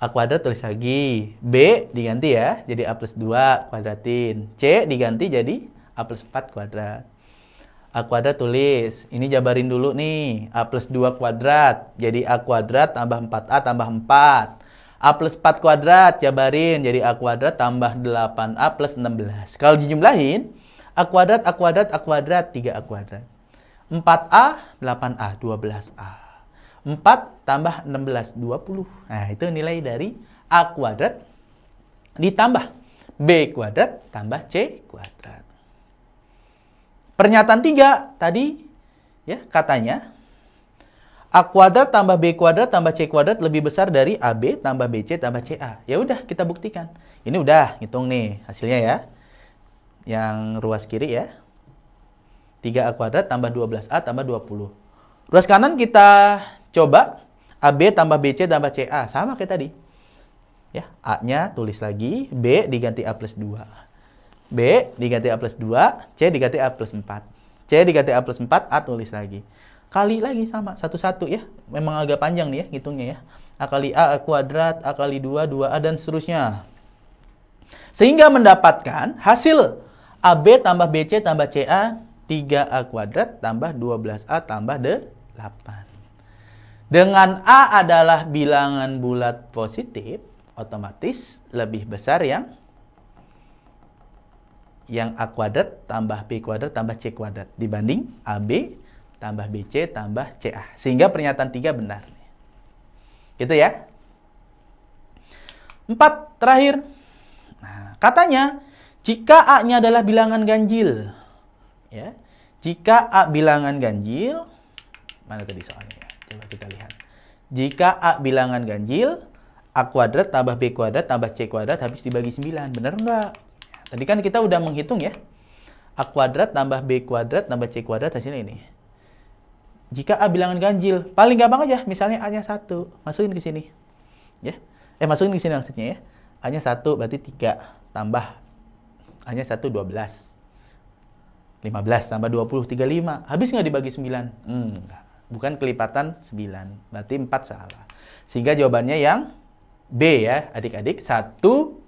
A kuadrat tulis lagi. B diganti ya, jadi A plus 2 kuadratin. C diganti jadi A plus 4 kuadrat. A kuadrat tulis. Ini jabarin dulu nih. A plus 2 kuadrat. Jadi A kuadrat tambah 4A tambah 4. A plus 4 kuadrat jabarin. Jadi A kuadrat tambah 8A plus 16. Kalau dijumlahin, A kuadrat, A kuadrat, A kuadrat, 3A kuadrat. 4A, 8A, 12A. 4 tambah 16, 20. Nah, itu nilai dari A kuadrat ditambah B kuadrat tambah C kuadrat. Pernyataan 3 tadi ya katanya A kuadrat tambah B kuadrat tambah C kuadrat lebih besar dari AB tambah BC tambah CA. Ya udah kita buktikan. Ini udah hitung nih hasilnya ya. Yang ruas kiri ya. 3A kuadrat tambah 12A tambah 20. Ruas kanan kita Coba AB tambah BC tambah CA. Sama kayak tadi. Ya, A-nya tulis lagi, B diganti A plus 2. B diganti A plus 2, C diganti A plus 4. C diganti A plus 4, A tulis lagi. Kali lagi sama, satu-satu ya. Memang agak panjang nih ya, ngitungnya ya. A kali A, A kuadrat, A kali 2, 2A, dan seterusnya. Sehingga mendapatkan hasil AB tambah BC tambah CA 3A kuadrat tambah 12A tambah 8. Dengan A adalah bilangan bulat positif, otomatis lebih besar yang yang A kuadrat tambah B kuadrat tambah C kuadrat dibanding AB tambah BC tambah CA. Sehingga pernyataan 3 benar. Gitu ya. empat terakhir. Nah, katanya jika A-nya adalah bilangan ganjil ya. Jika A bilangan ganjil, mana tadi soalnya? Coba nah, kita lihat. Jika A bilangan ganjil, A kuadrat tambah B kuadrat tambah C kuadrat habis dibagi 9. Benar nggak? Tadi kan kita udah menghitung ya. A kuadrat tambah B kuadrat tambah C kuadrat hasilnya ini. Jika A bilangan ganjil, paling gampang aja. Misalnya A-nya 1, masukin ke sini. Ya. Eh, masukin ke sini maksudnya ya. A-nya 1 berarti 3 tambah A-nya 1 12. 15 tambah 20 35. Habis nggak dibagi 9? Hmm, enggak bukan kelipatan 9. Berarti 4 salah. Sehingga jawabannya yang B ya, adik-adik. 1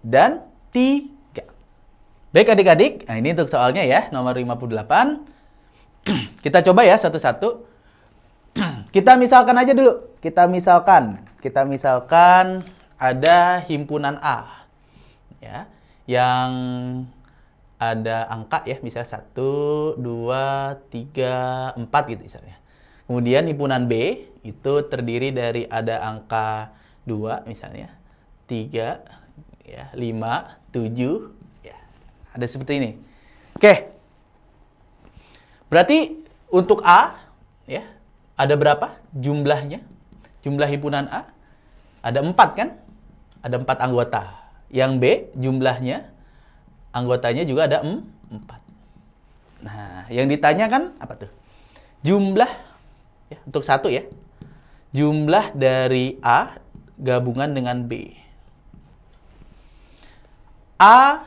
dan 3. Baik adik-adik, nah ini untuk soalnya ya, nomor 58. kita coba ya satu-satu. kita misalkan aja dulu. Kita misalkan, kita misalkan ada himpunan A. Ya, yang ada angka ya, misalnya 1, 2, 3, 4 gitu misalnya. Kemudian himpunan B itu terdiri dari ada angka 2 misalnya, 3, ya, 5, 7, ya. Ada seperti ini. Oke. Berarti untuk A ya, ada berapa jumlahnya? Jumlah himpunan A ada empat kan? Ada empat anggota. Yang B jumlahnya anggotanya juga ada empat Nah, yang ditanya kan apa tuh? Jumlah ya, untuk satu ya jumlah dari A gabungan dengan B A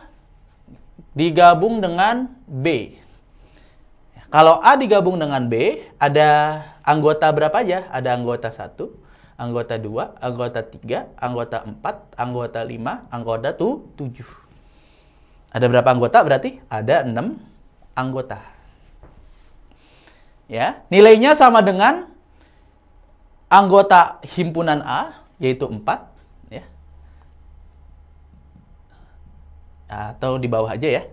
digabung dengan B ya, kalau A digabung dengan B ada anggota berapa aja ada anggota satu anggota 2, anggota 3, anggota 4, anggota 5, anggota tuh 7. Ada berapa anggota berarti? Ada 6 anggota ya. Nilainya sama dengan anggota himpunan A yaitu 4 ya. Atau di bawah aja ya.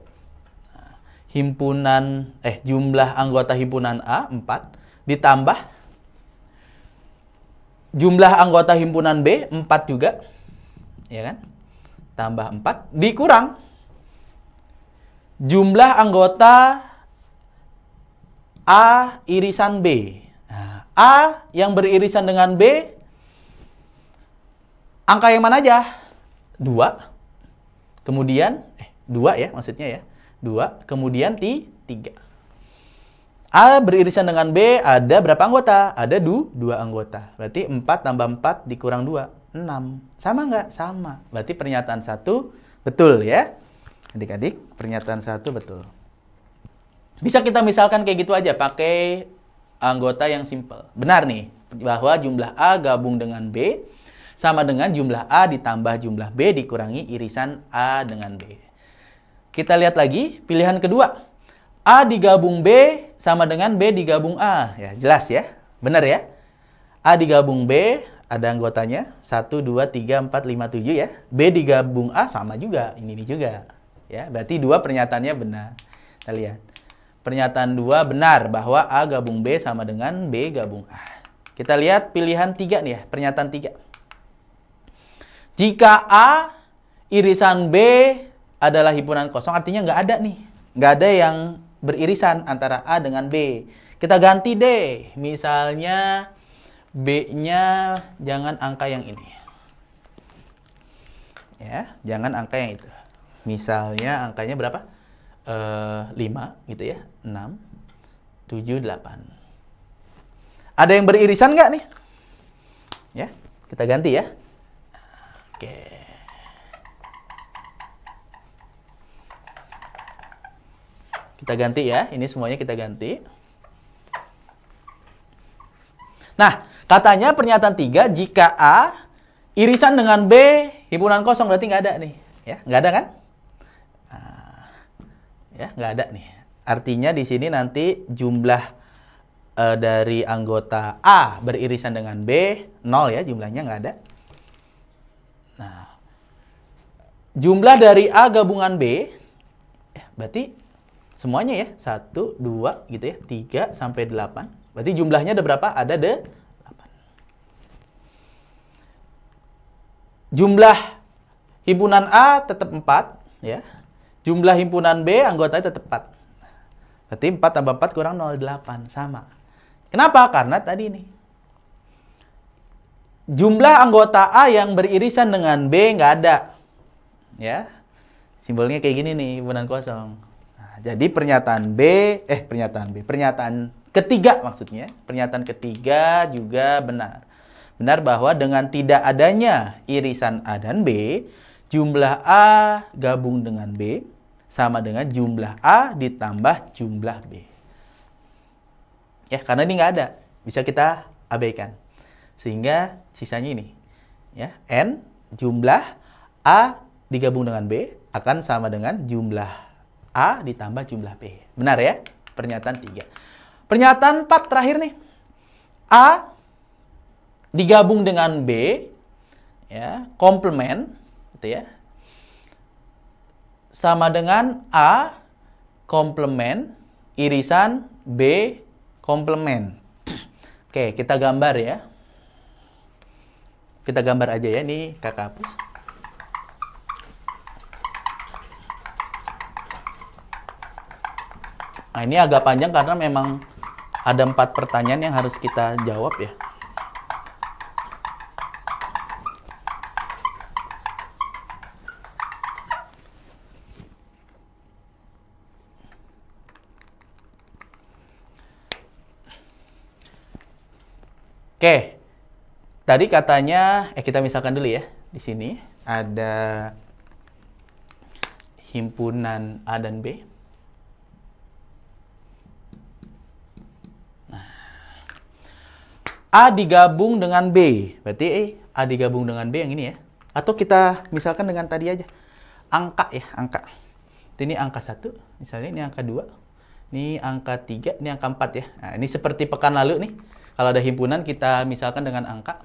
Himpunan eh jumlah anggota himpunan A 4 ditambah jumlah anggota himpunan B 4 juga. Ya kan? Tambah 4 dikurang jumlah anggota A irisan B. Nah, A yang beririsan dengan B, angka yang mana aja? 2, kemudian, eh, 2 ya maksudnya ya, 2, kemudian T, 3. A beririsan dengan B ada berapa anggota? Ada 2, 2 anggota. Berarti 4 tambah 4 dikurang 2, 6. Sama nggak? Sama. Berarti pernyataan 1 betul ya. Adik-adik, pernyataan 1 betul. Bisa kita misalkan kayak gitu aja pakai anggota yang simple. Benar nih bahwa jumlah A gabung dengan B sama dengan jumlah A ditambah jumlah B dikurangi irisan A dengan B. Kita lihat lagi pilihan kedua. A digabung B sama dengan B digabung A. Ya, jelas ya. Benar ya? A digabung B ada anggotanya 1 2 3 4 5 7 ya. B digabung A sama juga. Ini, ini juga. Ya, berarti dua pernyataannya benar. Kita lihat. Pernyataan 2 benar bahwa A gabung B sama dengan B gabung A. Kita lihat pilihan 3 nih ya, pernyataan 3. Jika A irisan B adalah himpunan kosong, artinya nggak ada nih. Nggak ada yang beririsan antara A dengan B. Kita ganti deh, misalnya B-nya jangan angka yang ini. Ya, jangan angka yang itu. Misalnya angkanya berapa? E, gitu ya. 6, 7, 8. Ada yang beririsan nggak nih? Ya, kita ganti ya. Oke. Kita ganti ya, ini semuanya kita ganti. Nah, katanya pernyataan 3 jika A irisan dengan B, himpunan kosong berarti nggak ada nih. Ya, nggak ada kan? Ah, ya, nggak ada nih. Artinya di sini nanti jumlah e, dari anggota A beririsan dengan B, 0 ya jumlahnya nggak ada. Nah, jumlah dari A gabungan B, eh, berarti semuanya ya, 1, 2 gitu ya, 3 sampai delapan Berarti jumlahnya ada berapa? Ada de 8. Jumlah himpunan A tetap empat ya. Jumlah himpunan B anggotanya tetap empat Berarti 4 tambah 4 kurang 0,8. Sama. Kenapa? Karena tadi nih. Jumlah anggota A yang beririsan dengan B nggak ada. Ya. Simbolnya kayak gini nih, bulan kosong. Nah, jadi pernyataan B, eh pernyataan B, pernyataan ketiga maksudnya. Pernyataan ketiga juga benar. Benar bahwa dengan tidak adanya irisan A dan B, jumlah A gabung dengan B sama dengan jumlah A ditambah jumlah B. Ya, karena ini nggak ada. Bisa kita abaikan. Sehingga sisanya ini. Ya, N jumlah A digabung dengan B akan sama dengan jumlah A ditambah jumlah B. Benar ya? Pernyataan 3. Pernyataan 4 terakhir nih. A digabung dengan B ya, komplement gitu ya sama dengan A komplement irisan B komplement. Oke, kita gambar ya. Kita gambar aja ya, ini kakak hapus. Nah, ini agak panjang karena memang ada empat pertanyaan yang harus kita jawab ya. Oke. Tadi katanya eh kita misalkan dulu ya. Di sini ada himpunan A dan B. Nah. A digabung dengan B. Berarti eh, A digabung dengan B yang ini ya. Atau kita misalkan dengan tadi aja. Angka ya, angka. Ini angka 1, misalnya ini angka 2. Ini angka 3, ini angka 4 ya. Nah, ini seperti pekan lalu nih. Kalau ada himpunan kita misalkan dengan angka.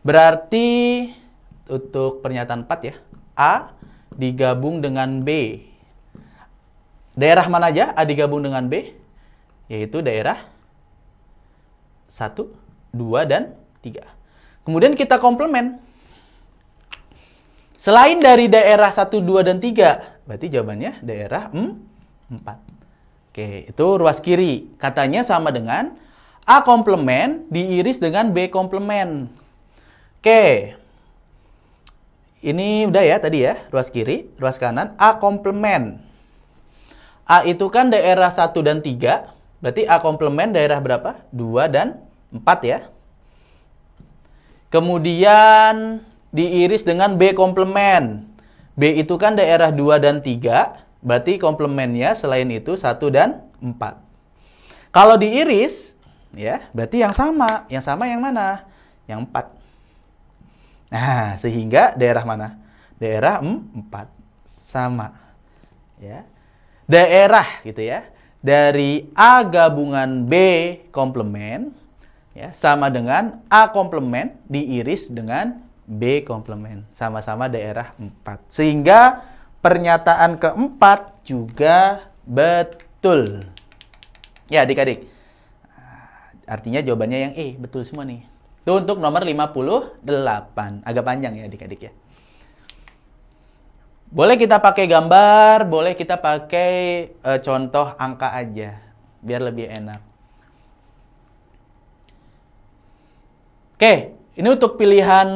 Berarti untuk pernyataan 4 ya. A digabung dengan B. Daerah mana aja A digabung dengan B? Yaitu daerah 1, 2, dan 3. Kemudian kita komplement. Selain dari daerah 1, 2, dan 3, berarti jawabannya daerah 4. Oke, itu ruas kiri. Katanya sama dengan A komplement diiris dengan B komplement. Oke. Ini udah ya tadi ya, ruas kiri, ruas kanan, A komplement. A itu kan daerah 1 dan 3, berarti A komplement daerah berapa? 2 dan 4 ya. Kemudian diiris dengan B komplement. B itu kan daerah 2 dan 3, berarti komplementnya selain itu 1 dan 4. Kalau diiris, ya berarti yang sama yang sama yang mana yang empat nah sehingga daerah mana daerah empat sama ya daerah gitu ya dari A gabungan B komplement ya sama dengan A komplement diiris dengan B komplement sama-sama daerah empat sehingga pernyataan keempat juga betul ya adik-adik Artinya jawabannya yang E, betul semua nih. Itu untuk nomor 58. Agak panjang ya adik-adik ya. Boleh kita pakai gambar, boleh kita pakai e, contoh angka aja, biar lebih enak. Oke, ini untuk pilihan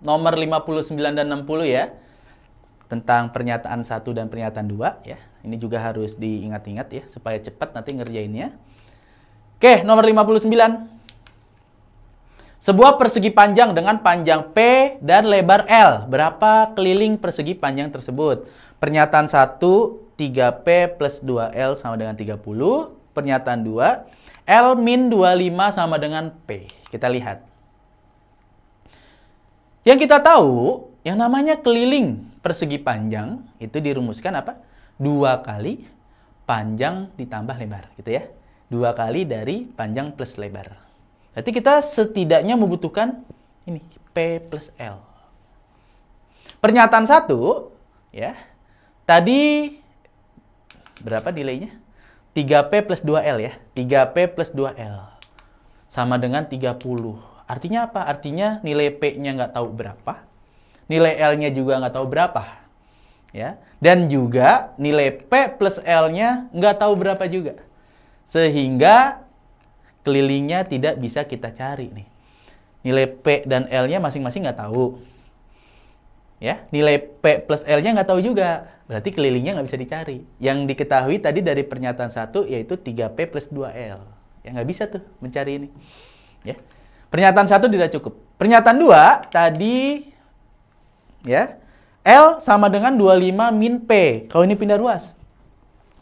nomor 59 dan 60 ya. Tentang pernyataan satu dan pernyataan dua ya. Ini juga harus diingat-ingat ya, supaya cepat nanti ngerjainnya. Oke, nomor 59. Sebuah persegi panjang dengan panjang P dan lebar L. Berapa keliling persegi panjang tersebut? Pernyataan 1, 3P plus 2L sama dengan 30. Pernyataan 2, L min 25 sama dengan P. Kita lihat. Yang kita tahu, yang namanya keliling persegi panjang, itu dirumuskan apa? dua kali panjang ditambah lebar, gitu ya dua kali dari panjang plus lebar. Berarti kita setidaknya membutuhkan ini P plus L. Pernyataan satu, ya, tadi berapa nilainya? 3P plus 2L ya. 3P plus 2L. Sama dengan 30. Artinya apa? Artinya nilai P-nya nggak tahu berapa. Nilai L-nya juga nggak tahu berapa. ya. Dan juga nilai P plus L-nya nggak tahu berapa juga sehingga kelilingnya tidak bisa kita cari nih. Nilai P dan L-nya masing-masing nggak tahu. Ya, nilai P plus L-nya nggak tahu juga. Berarti kelilingnya nggak bisa dicari. Yang diketahui tadi dari pernyataan satu yaitu 3P plus 2L. Ya nggak bisa tuh mencari ini. Ya. Pernyataan satu tidak cukup. Pernyataan dua tadi ya L sama dengan 25 min P. Kalau ini pindah ruas.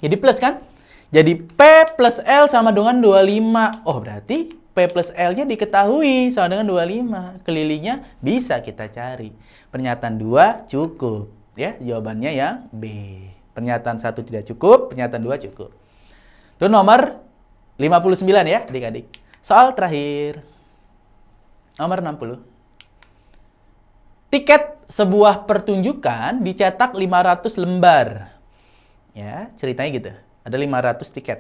Jadi plus kan? Jadi P plus L sama dengan 25. Oh, berarti P plus L-nya diketahui sama dengan 25. Kelilingnya bisa kita cari. Pernyataan 2 cukup. Ya, jawabannya ya B. Pernyataan 1 tidak cukup, pernyataan 2 cukup. Itu nomor 59 ya, adik-adik. Soal terakhir. Nomor 60. Tiket sebuah pertunjukan dicetak 500 lembar. Ya, ceritanya gitu ada 500 tiket.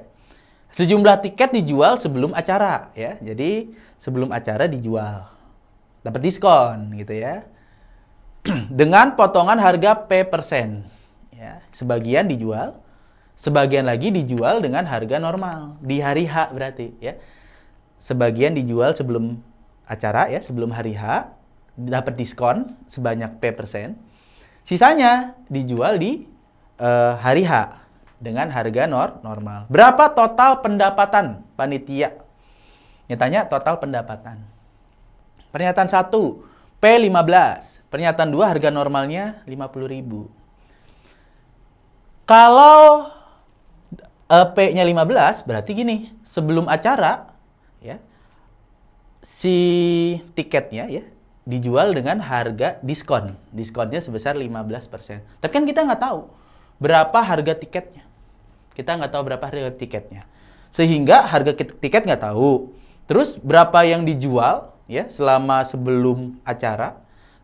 Sejumlah tiket dijual sebelum acara ya. Jadi sebelum acara dijual. Dapat diskon gitu ya. Dengan potongan harga P persen. Ya, sebagian dijual, sebagian lagi dijual dengan harga normal di hari H berarti ya. Sebagian dijual sebelum acara ya, sebelum hari H dapat diskon sebanyak P persen. Sisanya dijual di uh, hari H dengan harga nor normal. Berapa total pendapatan panitia? Nyatanya total pendapatan. Pernyataan 1, P15. Pernyataan 2, harga normalnya 50000 Kalau eh, P-nya 15, berarti gini, sebelum acara, ya si tiketnya ya dijual dengan harga diskon. Diskonnya sebesar 15%. Tapi kan kita nggak tahu berapa harga tiketnya. Kita nggak tahu berapa harga tiketnya. Sehingga harga tiket nggak tahu. Terus berapa yang dijual ya selama sebelum acara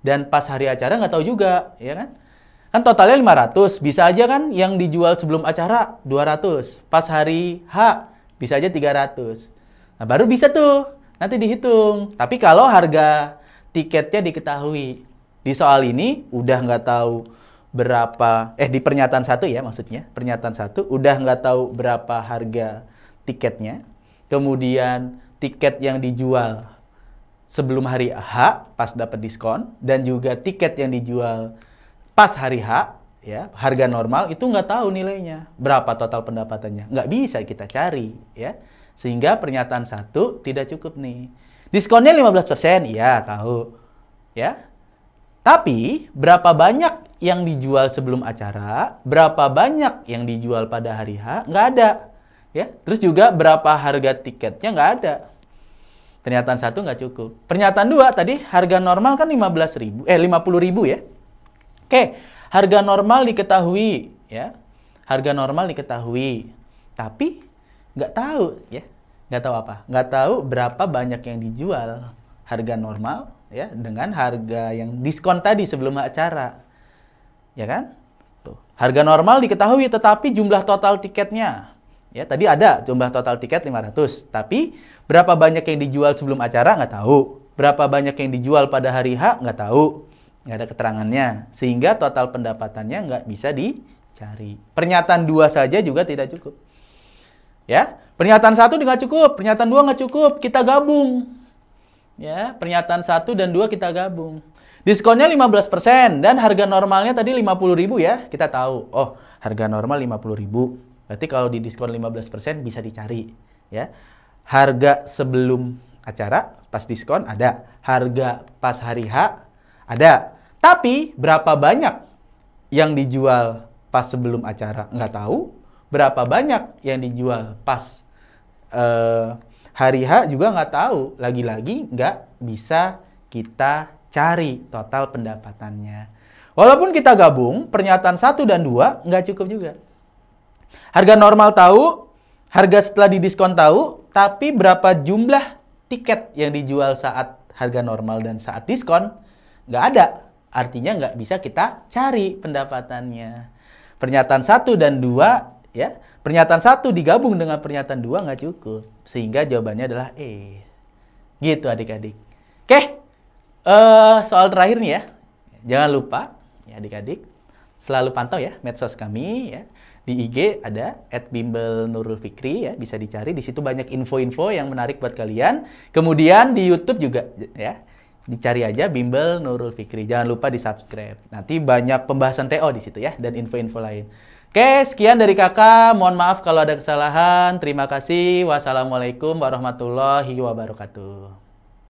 dan pas hari acara nggak tahu juga, ya kan? Kan totalnya 500, bisa aja kan yang dijual sebelum acara 200, pas hari H bisa aja 300. Nah, baru bisa tuh nanti dihitung. Tapi kalau harga tiketnya diketahui. Di soal ini udah nggak tahu berapa eh di pernyataan satu ya maksudnya pernyataan satu udah nggak tahu berapa harga tiketnya kemudian tiket yang dijual sebelum hari H pas dapat diskon dan juga tiket yang dijual pas hari H ya harga normal itu nggak tahu nilainya berapa total pendapatannya nggak bisa kita cari ya sehingga pernyataan satu tidak cukup nih diskonnya 15% ya tahu ya tapi berapa banyak yang dijual sebelum acara, berapa banyak yang dijual pada hari H, nggak ada. Ya, terus juga berapa harga tiketnya nggak ada. Pernyataan satu nggak cukup. Pernyataan dua tadi harga normal kan 15 ribu, eh 50 ribu ya. Oke, harga normal diketahui ya. Harga normal diketahui, tapi nggak tahu ya, nggak tahu apa, nggak tahu berapa banyak yang dijual harga normal ya dengan harga yang diskon tadi sebelum acara ya kan? Tuh. Harga normal diketahui tetapi jumlah total tiketnya. Ya, tadi ada jumlah total tiket 500, tapi berapa banyak yang dijual sebelum acara nggak tahu. Berapa banyak yang dijual pada hari H nggak tahu. Nggak ada keterangannya. Sehingga total pendapatannya nggak bisa dicari. Pernyataan dua saja juga tidak cukup. Ya, pernyataan satu nggak cukup, pernyataan dua nggak cukup, kita gabung. Ya, pernyataan satu dan dua kita gabung. Diskonnya 15% dan harga normalnya tadi 50.000 ya. Kita tahu, oh, harga normal 50.000. Berarti kalau di diskon 15% bisa dicari ya. Harga sebelum acara pas diskon ada, harga pas hari H ada. Tapi berapa banyak yang dijual pas sebelum acara nggak tahu, berapa banyak yang dijual pas uh, hari H juga nggak tahu. Lagi-lagi nggak bisa kita cari total pendapatannya. Walaupun kita gabung, pernyataan 1 dan 2 nggak cukup juga. Harga normal tahu, harga setelah didiskon tahu, tapi berapa jumlah tiket yang dijual saat harga normal dan saat diskon nggak ada. Artinya nggak bisa kita cari pendapatannya. Pernyataan 1 dan 2 ya, pernyataan 1 digabung dengan pernyataan 2 nggak cukup. Sehingga jawabannya adalah E. Gitu adik-adik. Oke? Uh, soal terakhir nih ya, jangan lupa ya adik-adik selalu pantau ya medsos kami ya di IG ada @bimbelnurulfikri ya bisa dicari di situ banyak info-info yang menarik buat kalian. Kemudian di YouTube juga ya dicari aja bimbel Nurul Fikri. Jangan lupa di subscribe. Nanti banyak pembahasan TO di situ ya dan info-info lain. Oke, sekian dari kakak. Mohon maaf kalau ada kesalahan. Terima kasih. Wassalamualaikum warahmatullahi wabarakatuh.